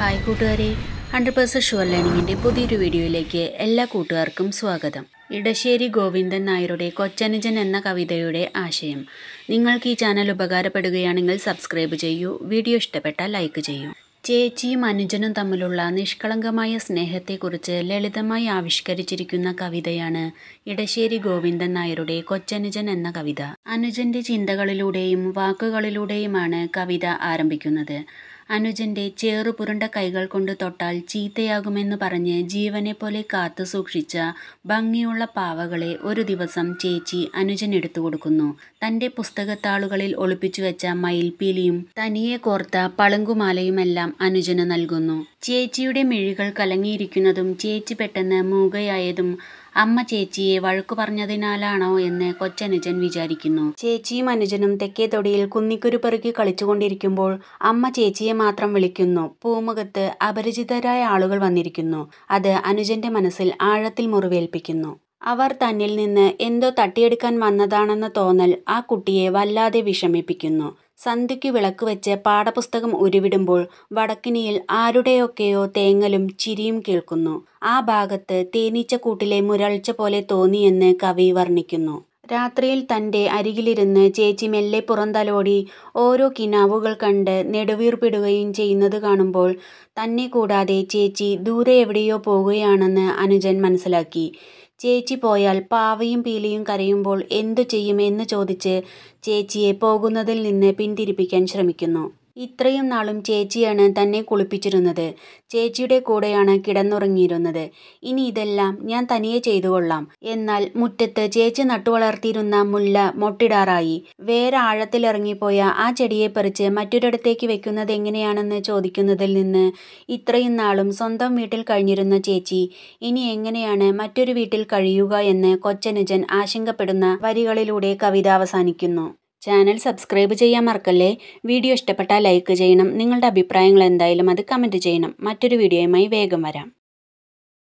hi കൂട്ടുകാരെ hundred percent sure ലേണിങ്ങിൻ്റെ പുതിയൊരു വീഡിയോയിലേക്ക് എല്ലാ കൂട്ടുകാർക്കും സ്വാഗതം ഇടശ്ശേരി ഗോവിന്ദൻ നായരുടെ കൊച്ചനുജൻ എന്ന കവിതയുടെ ആശയം നിങ്ങൾക്ക് ഈ ചാനൽ ഉപകാരപ്പെടുകയാണെങ്കിൽ സബ്സ്ക്രൈബ് ചെയ്യൂ വീഡിയോ ഇഷ്ടപ്പെട്ടാൽ ലൈക്ക് ചെയ്യൂ ചേച്ചിയും അനുജനും തമ്മിലുള്ള നിഷ്കളങ്കമായ സ്നേഹത്തെക്കുറിച്ച് ലളിതമായി ആവിഷ്കരിച്ചിരിക്കുന്ന കവിതയാണ് ഇടശ്ശേരി ഗോവിന്ദൻ നായരുടെ കൊച്ചനുജൻ എന്ന കവിത അനുജന്റെ ചിന്തകളിലൂടെയും വാക്കുകളിലൂടെയുമാണ് കവിത ആരംഭിക്കുന്നത് അനുജന്റെ ചേറു പുരണ്ട കൈകൾ കൊണ്ട് തൊട്ടാൽ ചീത്തയാകുമെന്ന് പറഞ്ഞ് ജീവനെപ്പോലെ കാത്തു സൂക്ഷിച്ച ഭംഗിയുള്ള പാവകളെ ഒരു ദിവസം ചേച്ചി അനുജൻ എടുത്തു കൊടുക്കുന്നു തന്റെ പുസ്തകത്താളുകളിൽ ഒളിപ്പിച്ചു വെച്ച മയിൽപ്പീലിയും തനിയെ കോർത്ത പളുങ്കുമാലയുമെല്ലാം അനുജന് നൽകുന്നു ചേച്ചിയുടെ മിഴികൾ കലങ്ങിയിരിക്കുന്നതും ചേച്ചി പെട്ടെന്ന് മൂകയായതും അമ്മ ചേച്ചിയെ വഴക്കു പറഞ്ഞതിനാലാണോ എന്ന് കൊച്ചനുജൻ വിചാരിക്കുന്നു ചേച്ചിയും അനുജനും തെക്കേ തൊടിയിൽ കുന്നിക്കുരു പെറുകി കളിച്ചുകൊണ്ടിരിക്കുമ്പോൾ അമ്മ ചേച്ചിയെ മാത്രം വിളിക്കുന്നു പൂമുഖത്ത് അപരിചിതരായ ആളുകൾ വന്നിരിക്കുന്നു അത് അനുജന്റെ മനസ്സിൽ ആഴത്തിൽ മുറിവേൽപ്പിക്കുന്നു അവർ തന്നിൽ നിന്ന് എന്തോ തട്ടിയെടുക്കാൻ വന്നതാണെന്ന തോന്നൽ ആ കുട്ടിയെ വല്ലാതെ വിഷമിപ്പിക്കുന്നു വിളക്ക് വെച്ച് പാഠപുസ്തകം ഉരുവിടുമ്പോൾ വടക്കിനിയിൽ ആരുടെയൊക്കെയോ തേങ്ങലും ചിരിയും കേൾക്കുന്നു ആ ഭാഗത്ത് തേനീച്ചക്കൂട്ടിലെ മുരൾച്ച പോലെ തോന്നിയെന്ന് കവി വർണ്ണിക്കുന്നു രാത്രിയിൽ തൻ്റെ അരികിലിരുന്ന് ചേച്ചി മെല്ലെ പുറന്തലോടി ഓരോ കിനാവുകൾ കണ്ട് നെടുവീർപ്പിടുകയും ചെയ്യുന്നത് കാണുമ്പോൾ തന്നെ കൂടാതെ ചേച്ചി ദൂരെ എവിടെയോ പോകുകയാണെന്ന് അനുജൻ മനസ്സിലാക്കി ചേച്ചി പോയാൽ പാവയും പീലിയും കരയുമ്പോൾ എന്തു ചെയ്യുമെന്ന് ചോദിച്ച് ചേച്ചിയെ പോകുന്നതിൽ നിന്ന് പിന്തിരിപ്പിക്കാൻ ശ്രമിക്കുന്നു ഇത്രയും നാളും ചേച്ചിയാണ് തന്നെ കുളിപ്പിച്ചിരുന്നത് ചേച്ചിയുടെ കൂടെയാണ് കിടന്നുറങ്ങിയിരുന്നത് ഇനി ഇതെല്ലാം ഞാൻ തനിയെ ചെയ്തു കൊള്ളാം എന്നാൽ മുറ്റത്ത് ചേച്ചി നട്ടുവളർത്തിയിരുന്ന മുല്ല മൊട്ടിടാറായി വേറെ ആഴത്തിലിറങ്ങിപ്പോയ ആ ചെടിയെ പറിച്ച് മറ്റൊരിടത്തേക്ക് വെക്കുന്നത് എങ്ങനെയാണെന്ന് ചോദിക്കുന്നതിൽ നിന്ന് ഇത്രയും നാളും സ്വന്തം വീട്ടിൽ കഴിഞ്ഞിരുന്ന ചേച്ചി ഇനി എങ്ങനെയാണ് മറ്റൊരു വീട്ടിൽ കഴിയുക എന്ന് കൊച്ചനുജൻ ആശങ്കപ്പെടുന്ന വരികളിലൂടെ കവിത അവസാനിക്കുന്നു ചാനൽ സബ്സ്ക്രൈബ് ചെയ്യാൻ മറക്കല്ലേ വീഡിയോ ഇഷ്ടപ്പെട്ടാൽ ലൈക്ക് ചെയ്യണം നിങ്ങളുടെ അഭിപ്രായങ്ങൾ എന്തായാലും അത് കമൻറ്റ് ചെയ്യണം മറ്റൊരു വീഡിയോയുമായി വേഗം വരാം